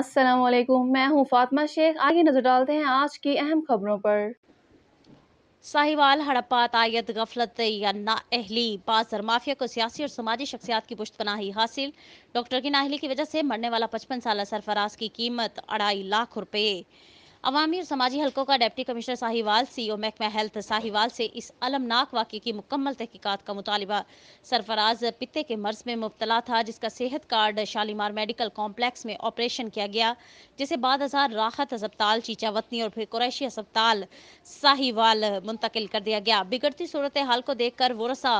असलम मैं हूं फातिमा शेख आगे नज़र डालते हैं आज की अहम खबरों पर साहिवाल हड़प्पा तायद गफलत या नाअहली बाजर माफिया को सियासी और समाजी शख्सियात की पुष्ट पनाही हासिल डॉक्टर की नाहली की वजह से मरने वाला पचपन साल सरफराज की कीमत अढ़ाई लाख रुपए अवामी और समाजी हलकों का deputy commissioner Sahiwal C O महकमा हेल्थ साहिवाल से इस अलमनाक वाक्य की मुकम्मल तहकीकत का मुतालबा सरफराज पिते के मर्ज में मुबतला था जिसका सेहत कार्ड शालीमार मेडिकल कॉम्प्लेक्स में ऑपरेशन किया गया जिसे बाद हज़ार राहत अस्पताल चीचावतनी और फिर कुरैशी अस्पताल साहिवाल मुंतकिल कर दिया गया बिगड़ती सूरत हाल को देख कर वरसा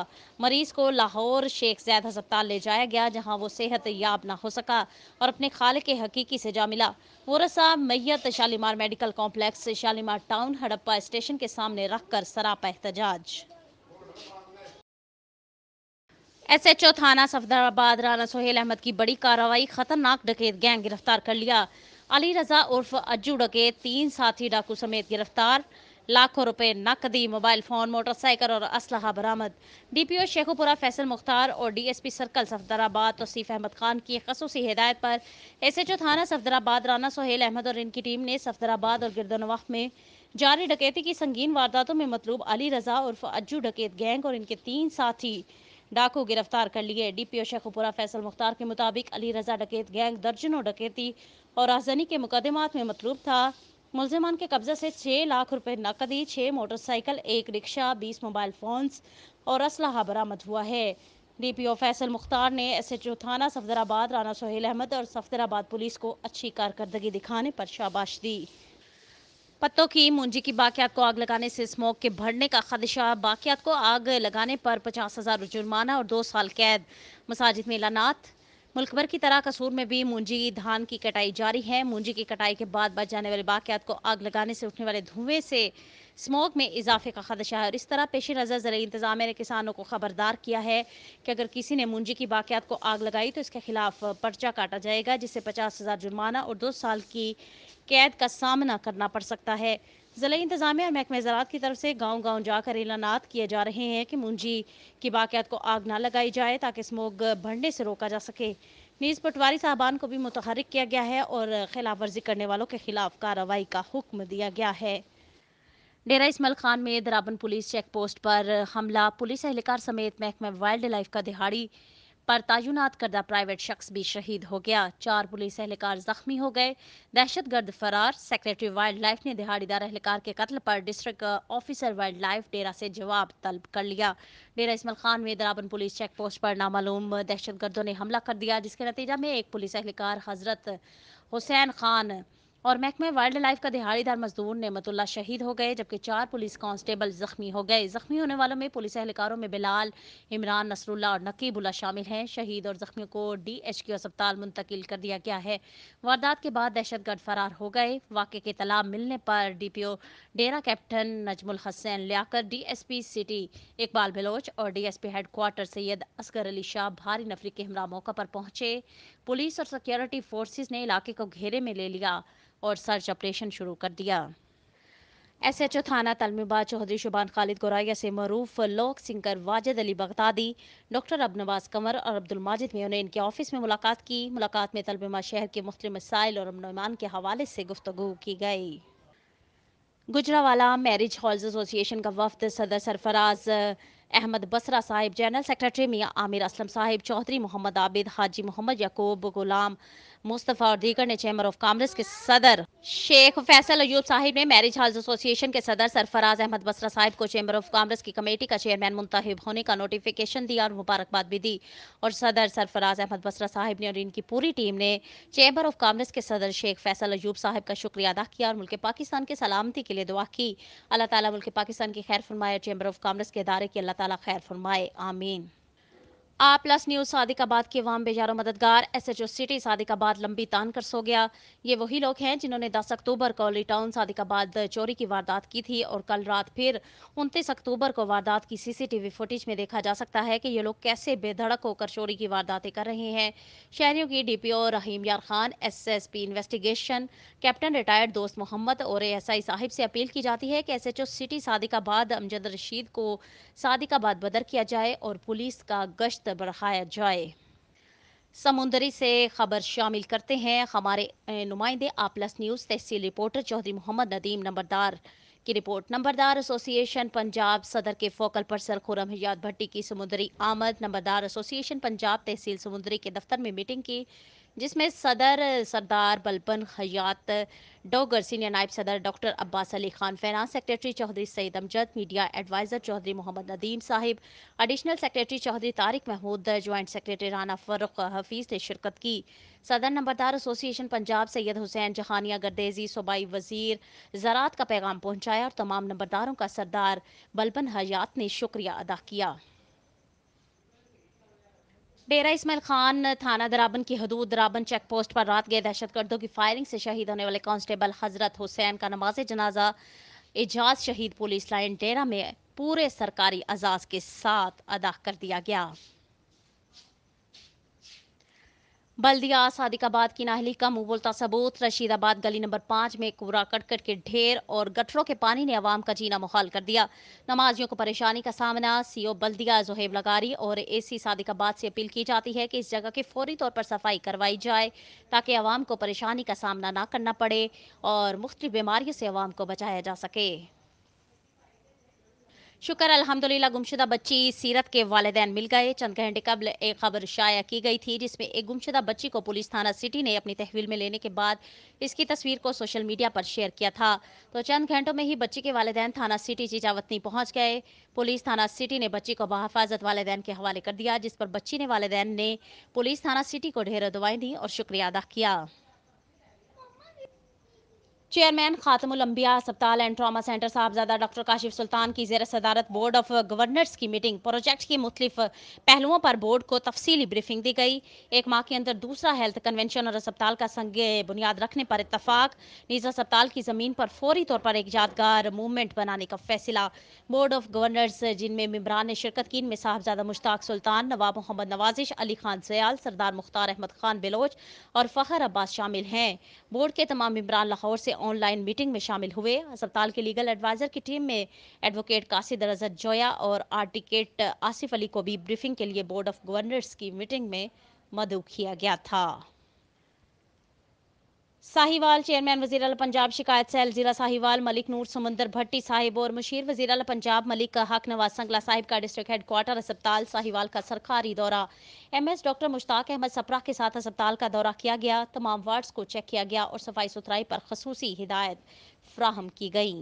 मरीज़ को लाहौर शेख जैद अस्पताल ले जाया गया जहाँ वो सेहत याब ना हो सका और अपने खाल के हकीकी से जा मिला वरसा मैय Shalimar medical medical complex Shalimar town Harappa station के सामने रखकर सरापा एहतजाज एसएचओ थाना सफदराबाद राना सोहेल अहमद की बड़ी कार्रवाई खतरनाक डकैत गैंग गिरफ्तार कर लिया अली रजा उर्फ अज्जू डकैत तीन साथी डाकू समेत गिरफ्तार लाखों रुपए नकदी मोबाइल फोन मोटरसाइकिल और असलह बरामद डीपीओ शेखुपुरा फैसल मुख्तार और डीएसपी सर्कल सफदराबाद तोसीफ अहमद खान की खसूसी हिदायत पर एसएचओ थाना सफदराबाद राना सोहेल अहमद और इनकी टीम ने सफदराबाद और गिरदनवा में जारी डकैती की संगीन वारदातों में मतलूब अली रजा उर्फ अज्जू डकैत गैंग और इनके तीन साथी डाकू गिरफ्तार कर लिए डीपीओ शेखुपुरा फैसल मुख्तार के मुताबिक अली रजा डकैत गैंग दर्जनों डकैती और राजधानी के मुकदमात में मतलूब था मुलजमान के कब्जे से छः लाख रुपए नकदी छः मोटरसाइकिल एक रिक्शा बीस मोबाइल फोन्स और असलाहा बरामद हुआ है डीपीओ फैसल मुख्तार ने एसएचओ थाना सफदराबाद राना सोहेल अहमद और सफदराबाद पुलिस को अच्छी कारकर्दगी दिखाने पर शाबाश दी पत्तों की मुंजी की बाकियात को आग लगाने से स्मोक के बढ़ने का खदशा बाकियात को आग लगाने पर पचास हज़ार जुर्माना और दो साल कैद मसाजिद में लानात मुल्क भर की तरह कसूर में भी मूंजी धान की कटाई जारी है मुंजी की कटाई के बाद बच जाने वाले बाकियात को आग लगाने से उठने वाले धुएं से स्मोक में इजाफे का खदशा है और इस तरह पेश नज़र ज़रिए इंतजाम ने किसानों को खबरदार किया है कि अगर किसी ने मुंजी की बाकियात को आग लगाई तो इसके खिलाफ पर्चा काटा जाएगा जिससे पचास हज़ार जुर्माना और दो साल की कैद का सामना करना पड़ सकता है ज़िला इंतजामिया और महकमे ज़रात की तरफ से गांव गांव जाकर ऐलानात किए जा रहे हैं कि मुंजी की बाक़ियात को आग ना लगाई जाए ताकि स्मोक बढ़ने से रोका जा सके नीज़ पटवारी साहबान को भी मुतहरक किया गया है और खिलाफ वर्जी करने वालों के खिलाफ कार्रवाई का हुक्म दिया गया है डेरा इसमल खान में दराबन पुलिस चेक पोस्ट पर हमला पुलिस एहलकार समेत महकमा वाइल्ड लाइफ का दिहाड़ी पर तयनात करदा प्राइवेट शख्स भी शहीद हो गया चार पुलिस एहलकार जख्मी हो गए दहशत गर्द फरार सेक्रेटरी वाइल्ड लाइफ ने दिहाड़ीदार एहलकार के कत्ल पर district officer wildlife Dera से जवाब तलब कर लिया डेरा इसमल खान में दराबन पुलिस चेक पोस्ट पर नामालूम दहशत गर्दों ने हमला कर दिया जिसके नतीजा में एक पुलिस एहलकार हजरत हुसैन खान और महकमे वाइल्ड लाइफ का दिहाड़ीदार मजदूर नेमतुल्ला शहीद हो गए जबकि चार पुलिस कांस्टेबल जख्मी हो गए जख्मी होने वालों में पुलिस एहलकारों में बिलाल इमरान नसरुल्ला और नकीबुल्ला शामिल हैं शहीद और जख्मियों को डी एच क्यू अस्पताल मुंतकिल कर दिया गया है वारदात के बाद दहशत गर्द फरार हो गए वाक़े के तलाब मिलने पर D P O Dera captain Najmul Hussain Liaquat D S P city Iqbal Baloch और D S P headquarter Syed Asghar Ali Shah भारी नफरी के हमरा मौका पर पहुंचे पुलिस और सिक्योरिटी फोर्सेस ने इलाके को घेरे में ले लिया और सर्च ऑपरेशन शुरू कर दिया एस एच ओ थाना तलमबा चौधरी शुबान खालिद गोराया से मरूफ लोक सिंगर वाजिद अली बगदादी डॉक्टर अबनवाज कमर और अब्दुल माजिद में उन्हें इनके ऑफिस में मुलाकात की मुलाकात में तलबमा शहर के मुख्त मसाइल और अमन के हवाले से गुफ्तु की गई गुजरावाला मैरिज हॉल्स एसोसिएशन का वफद सदर सरफराज अहमद बसरा साहिब जनरल सेक्रेटरी मियाँ आमिर असलम साहिब चौधरी मोहम्मद आबिद हाजी मोहम्मद यकूब गुलाम मुस्तफ़ा और दीगर ने चैम्बर ऑफ कॉमर्स के सदर शेख फैसल अयूब साहिब ने मैरिज हॉल एसोसिएशन के सदर सरफराज अहमद बसरा साहिब को चैम्बर ऑफ कॉमर्स की कमेटी का चेयरमैन मुंतब होने का नोटिफिकेशन दिया और मुबारकबाद भी दी और सदर सरफराज अहमद बसरा साहिब ने और इनकी पूरी टीम ने चैम्बर ऑफ कॉमर्स के सदर शेख फैसल अयूब साहिब का शुक्रिया अदा किया और मुल्क पाकिस्तान की सलामती के लिए दुआ की अल्लाह ताला मुल्क पाकिस्तान की खैर फरमाए चैम्बर ऑफ कॉमर्स के इदारे की अल्लाह तैर फरमाए आमीन आ प्लस न्यूज सादिकाबाद के वाम बेजारो मददगार S H O city Sadiqabad लंबी तान कर सो गया ये वही लोग हैं जिन्होंने 10 अक्टूबर को लिटाउन सादिकाबाद चोरी की वारदात की थी और कल रात फिर 29 अक्टूबर को वारदात की सीसीटीवी फुटेज में देखा जा सकता है कि ये लोग कैसे बेधड़क होकर चोरी की वारदातें कर रहे हैं शहरियों की D P O Rahim Yar Khan S S P investigation captain retired Dost Mohammad और एस आई साहिब से अपील की जाती है कि S H O city Sadiqabad Amjad Rashid को सादिकाबाद बदर किया जाए और पुलिस का गश्त सरबराह जाए समुंदरी से खबर शामिल करते हैं हमारे नुमाइंदे आ plus news tehsil reporter Chaudhry Mohammad Nadeem नंबरदार की रिपोर्ट नंबरदार एसोसिएशन पंजाब सदर के फोकल पर्सन खुरम हयात भट्टी की समुद्री आमद नंबरदार एसोसिएशन पंजाब तहसील समुद्री के दफ्तर में मीटिंग की जिसमें सदर सरदार बलबन हयात डोगर सीनियर नायब सदर doctor Abbas Ali Khan finance secretary Chaudhry Saeed Amjad media adviser Chaudhry Mohammad Nadeem sahib additional secretary Chaudhry Tariq Mahmood joint secretary Rana Farrukh Hafeez ने शिरकत की सदर नंबरदार एसोसिएशन पंजाब सैयद हुसैन जहानिया गर्देजी सूबाई वजीर ज़रात का पैगाम पहुँचाया और तमाम नंबरदारों का सरदार बलबन हयात ने शुक्रिया अदा किया डेरा इसमाइल खान थाना दराबन की हदूद दराबन चेक पोस्ट पर रात गए दहशतगर्दों की फायरिंग से शहीद होने वाले कांस्टेबल हजरत हुसैन का नमाज जनाजा एजाज शहीद पुलिस लाइन डेरा में पूरे सरकारी अजाज के साथ अदा कर दिया गया बल्दिया सादिकाबाद की नाहली का मुंह सबूत रशीदाबाद गली नंबर पाँच में कूड़ा कटकट के ढेर और गटरों के पानी ने अवाम का जीना मुहाल कर दिया नमाजियों को परेशानी का सामना सीओ बल्दिया जोहेब लगारी और एसी सादिकाबाद से अपील की जाती है कि इस जगह की फौरी तौर पर सफाई करवाई जाए ताकि आवाम को परेशानी का सामना ना करना पड़े और मुख्तु बीमारियों से आवाम को बचाया जा सके शुक्र अल्हम्दुलिल्लाह गुमशुदा बच्ची सीरत के वालदेन मिल गए चंद घंटे कबल एक खबर शाया की गई थी जिसमें एक गुमशुदा बच्ची को पुलिस थाना सिटी ने अपनी तहवील में लेने के बाद इसकी तस्वीर को सोशल मीडिया पर शेयर किया था तो चंद घंटों में ही बच्ची के वालदेन थाना सिटी चीजावतनी पहुंच गए पुलिस थाना सिटी ने बच्ची को बहाफाजत वालदेन के हवाले कर दिया जिस पर बच्ची ने वालदेन ने पुलिस थाना सिटी को ढेर दवाएं दी और शुक्रिया अदा किया चेयरमैन ख़ातमुलंबिया अस्पताल and trauma centre Sahibzada doctor Kashif Sultan की जेर सदारत बोर्ड ऑफ गवर्नर्स की मीटिंग प्रोजेक्ट के मुख्तफ पहलुओं पर बोर्ड को तफसली ब्रीफिंग दी गई एक माह के अंदर दूसरा हेल्थ कन्वेंशन और अस्पताल का संग बुनियाद रखने पर इतफाक नीज अस्पताल की ज़मीन पर फौरी तौर पर एक यादगार मूवमेंट बनाने का फैसला बोर्ड ऑफ गवर्नर्स जिनमें मम्बरान ने शिरकत की इनमें साहबजादा मुश्ताक सुल्तान नवाब मोहम्मद नवाजिश अली खान सयाल सरदार मुख्तार अहमद खान बलोच और फ़खर अब्बास शामिल हैं बोर्ड के तमाम मम्बरान लाहौर से ऑनलाइन मीटिंग में शामिल हुए अस्पताल के लीगल एडवाइजर की टीम में एडवोकेट कासिद रजत जोया और आर्टिकेट आसिफ अली को भी ब्रीफिंग के लिए बोर्ड ऑफ गवर्नर्स की मीटिंग में मदऊ किया गया था साहिवाल चेयरमैन वजीर अल पंजाब शिकायत सैल जिला साहिवाल मलिक नूर समंदर भट्टी साहिब और मशीर वजीर अल पंजाब मलिक हक नवाज संगला साहिब का डिस्ट्रिक्ट हेडक्वार्टर अस्पताल साहिवाल का सरकारी दौरा एमएस डॉक्टर मुश्ताक अहमद सप्रा के साथ अस्पताल का दौरा किया गया तमाम वार्ड्स को चेक किया गया और सफाई सुथराई पर खसूसी हिदायत फ्राहम की गई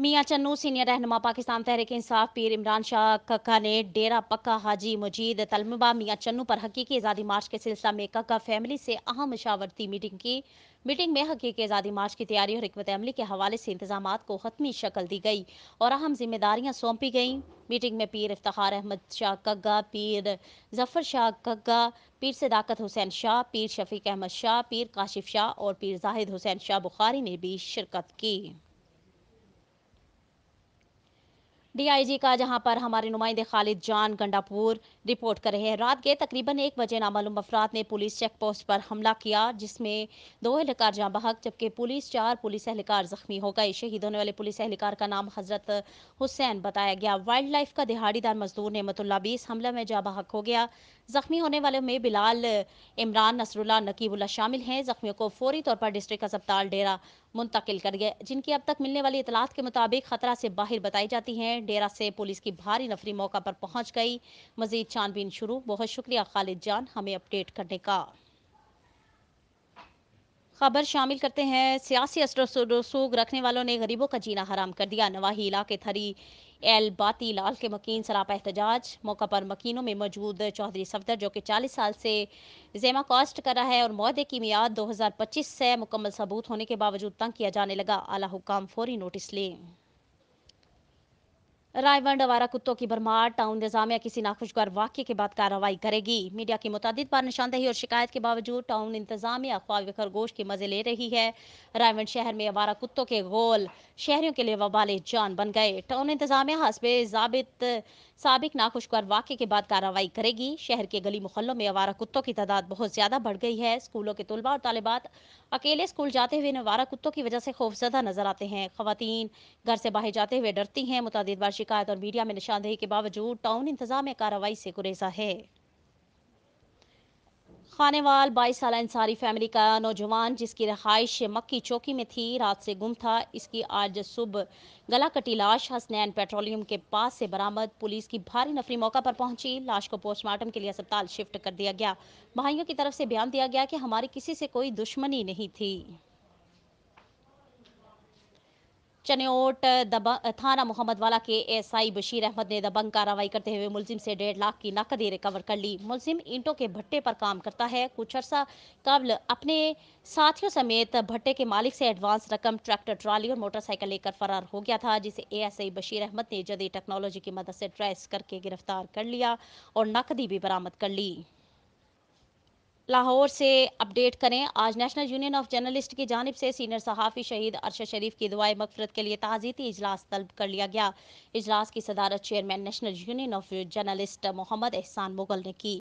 मियाँ चन्नू सीनियर रहनुमा पाकिस्तान तहरीक इंसाफ पीर इमरान शाह कक्का ने डेरा पक्का हाजी मजीद तलमबा मियाँ चन्नू पर हकीकी आज़ादी मार्च के सिलसिला में कक्का फैमिली से अहम मशावरती मीटिंग की मीटिंग में हकीकी आज़ादी मार्च की तैयारी और हमत अमली के हवाले से इंतजाम को हतमी शक्ल दी गई और अहम जिम्मेदारियाँ सौंपी गईं मीटिंग में पीर इफ्तार अहमद शाह कग्गा पीर जफर शाह कग्गा पीर सदाकत हुसैन शाह पीर शफीक अहमद शाह पीर काशिफ शाह और पीर जाहिद हुसैन शाह बुखारी ने भी शिरकत की डीआईजी का जहां पर हमारे नुमाइंदे खालिद जान गंडापुर रिपोर्ट कर रहे हैं रात के तकरीबन एक बजे नामालूम अफराद ने पुलिस चेक पोस्ट पर हमला किया जिसमें दो एहलकार जहाँ बहक जबकि पुलिस चार पुलिस एहलकार जख्मी हो गए शहीद होने वाले पुलिस एहलकार का नाम हजरत हुसैन बताया गया वाइल्ड लाइफ का दिहाड़ीदार मजदूर नेमतुल्ला बीस हमले में जहाँ बहक हो गया जख्मी होने वाले में बिलाल इमरान नसरुल्ला नकीबुल्ला शामिल हैं जख्मियों को फौरी तौर पर डिस्ट्रिक्ट अस्पताल डेरा मुंतकिल कर गए जिनकी अब तक मिलने वाली इतलात के मुताबिक खतरा से बाहर बताई जाती हैं डेरा से पुलिस की भारी नफरी मौका पर पहुंच गई मजीद छानबीन शुरू बहुत शुक्रिया खालिद जान हमें अपडेट करने का खबर शामिल करते हैं सियासी रसूख रखने वालों ने गरीबों का जीना हराम कर दिया नवाही इलाके थरी एल बाती लाल के मकीन सरापा एहतजाज मौका पर मकीनों में मौजूद चौधरी सफदर जो कि 40 साल से जेमा कास्ट कर रहा है और महदे की मियाद 2025 से मुकम्मल सबूत होने के बावजूद तंग किया जाने लगा आला हुकाम फौरी नोटिस लें रायवंड आवारा कुत्तों की भरमार टाउन इंतजामिया किसी नाखुशगवार वाक्य के बाद कार्रवाई करेगी मीडिया की मुताद बार निशानदेही और शिकायत के बावजूद टाउन इंतजामिया ख्वाब खरगोश के मजे ले रही है रायवंड शहर में आवारा कुत्तों के गोल शहरियों के लिए वबाल जान बन गए टाउन इंतजामिया हसबे जबित सबक नाखुशगार वाक्य के बाद कार्रवाई करेगी शहर के गली मोहल्लों में आवारा कुत्तों की तादाद बहुत ज़्यादा बढ़ गई है स्कूलों के तलबा और तालबात अकेले स्कूल जाते हुए इन आवारा कुत्तों की वजह से खौफजदा नजर आते हैं खातन घर से बाहर जाते हुए डरती हैं मुतद बार शिकायत और मीडिया में निशानदेही के बावजूद टाउन इंतजाम कार्रवाई से गुरेजा है खानेवाल बाईस साल इंसारी फैमिली का नौजवान जिसकी रहाइश मक्की चौकी में थी रात से गुम था इसकी आज सुबह गला कटी लाश हसनैन पेट्रोलियम के पास से बरामद पुलिस की भारी नफरी मौका पर पहुंची लाश को पोस्टमार्टम के लिए अस्पताल शिफ्ट कर दिया गया भाइयों की तरफ से बयान दिया गया कि हमारी किसी से कोई दुश्मनी नहीं थी चनेोट थाना मोहम्मद वाला के एसआई बशीर अहमद ने दबंग कार्रवाई करते हुए मुलजिम से डेढ़ लाख की नकदी रिकवर कर ली मुलजिम ईंटों के भट्टे पर काम करता है कुछ अरसा कबल अपने साथियों समेत भट्टे के मालिक से एडवांस रकम ट्रैक्टर ट्राली और मोटरसाइकिल लेकर फरार हो गया था जिसे एएसआई बशीर अहमद ने जदी टेक्नोलॉजी की मदद से ट्रेस करके गिरफ्तार कर लिया और नकदी भी बरामद कर ली लाहौर से अपडेट करें आज नेशनल यूनियन ऑफ जर्नलिस्ट की जानब से सीनियर सहाफ़ी शहीद अरशद शरीफ की दुआ मफरत के लिए ताज़ीती इजलास तलब कर लिया गया इजलास की सदारत chairman national union of journalist Mohammad Ehsan Mughal ने की